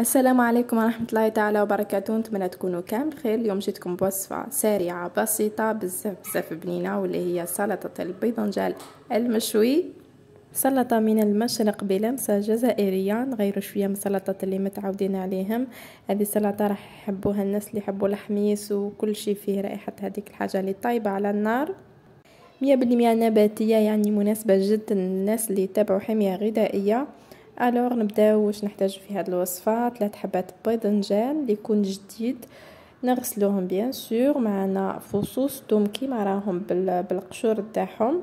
السلام عليكم ورحمة الله تعالى وبركاته نتمنى تكونوا كامل خير اليوم جيتكم بوصفة سريعة بسيطة بزاف بزاف بنينة واللي هي سلطة البيضنجال المشوي سلطة من المشرق بلمسة جزائرية نغيروا شوية من السلطات اللي متعودين عليهم هذه السلطة راح يحبوها الناس اللي يحبوا الحميس وكل شي فيه رائحة هذيك الحاجة اللي طايبة على النار مية بالمية نباتية يعني مناسبة جدا للناس اللي يتابعوا حمية غذائية الوغ نبداو واش نحتاجو في هاد الوصفه ثلاث حبات بيضنجان اللي يكون جديد نغسلوهم بيان سور معنا فصوص توم كيما راهم بالقشور تاعهم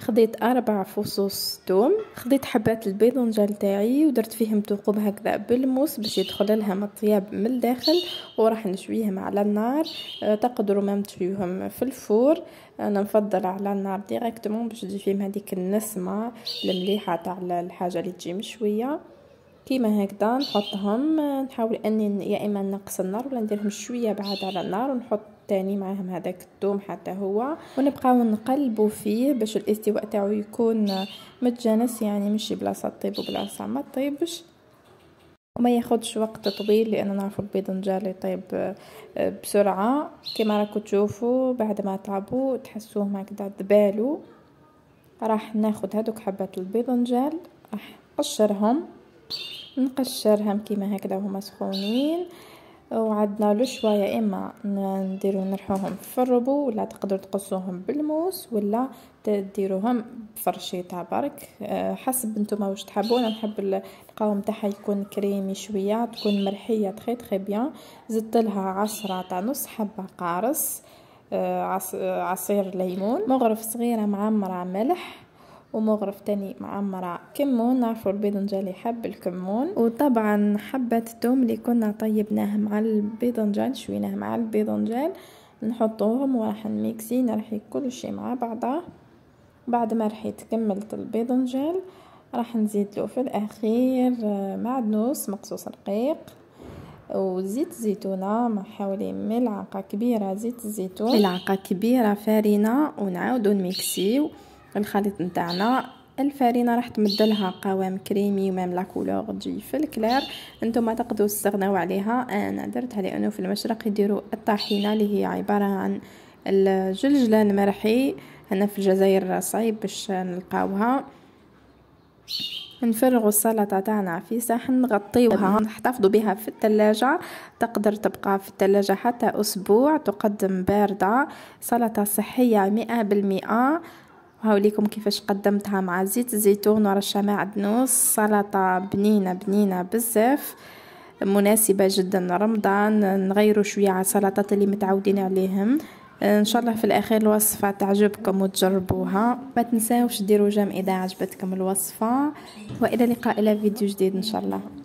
خديت أربع فصوص توم خديت حبات البيضنجان تاعي ودرت فيهم ثقوب هكذا بالموس باش يدخل لها الطياب من الداخل وراح نشويهم على النار أه، تقدروا مام تشويهم في الفور انا نفضل على النار ديريكتومون باش تجي فيهم هذيك النسمه المليحه تاع الحاجه اللي تجي مشويه كيما هكذا نحطهم أه، نحاول اني يا اما نقص النار ولا نديرهم شويه بعد على النار ونحط الثاني معاهم هذاك الثوم حتى هو ونبقاو نقلبو فيه باش الاستواء تاعو يكون متجانس يعني ماشي بلاصه طيب وبلاصه ما طيبش وما ياخدش وقت طويل لان نعرفوا البيض نجالي طيب آه، بسرعه كما راكم تشوفوا بعد ما طابو تحسوه هكذا ذبالو راح ناخد هذوك حبات البيض نجال راح نقشرهم نقشرهم كيما هكذا وهما سخونين وعدنا له يا اما نديرو نرحوهم في الربو ولا تقدر تقصوهم بالموس ولا تديروهم بفرشي تاع برك آه، حسب نتوما واش تحبوا انا نحب القوام تاعها يكون كريمي شويه تكون مرحيه تري تري بيان زدت لها عشرة تاع نص حبه قارص آه، آه، عصير ليمون مغرف صغيره معمره ملح ومغرف تاني معمرة كمون نعرفوا الباذنجان اللي يحب الكمون وطبعا حبة التوم اللي كنا طيبناه مع الباذنجان شويناه مع الباذنجان نحطوهم وراح نميكسي نرحي كل شيء مع بعضه بعد ما رحيت كملت الباذنجان راح نزيد له في الاخير آه، معدنوس مقصوص رقيق وزيت زيتونة مع حوالي ملعقة كبيرة زيت الزيتون ملعقة كبيرة فارينة ونعاودو نميكسيو الخليط نتاعنا الفرينه راح تمدلها قوام كريمي ومام لا كولور تجي في انتم نتوما تقدروا تستغناو عليها انا درتها لانه في المشرق يديروا الطحينه اللي هي عباره عن الجلجلان المرحي هنا في الجزائر صعيب باش نلقاوها نفرغ السلطه تاعنا في صحن نغطيوها نحتفظوا بها في الثلاجه تقدر تبقى في الثلاجه حتى اسبوع تقدم بارده سلطه صحيه مئة بالمئة وهاوليكم كيفاش قدمتها مع زيت الزيتون ورشة معدنوس سلطة بنينة بنينة بزاف مناسبة جدا لرمضان نغيروا شوية على السلطات اللي متعودين عليهم ان شاء الله في الاخير الوصفه تعجبكم وتجربوها ما تنساوش ديروا جام اذا عجبتكم الوصفه والى اللقاء الى فيديو جديد ان شاء الله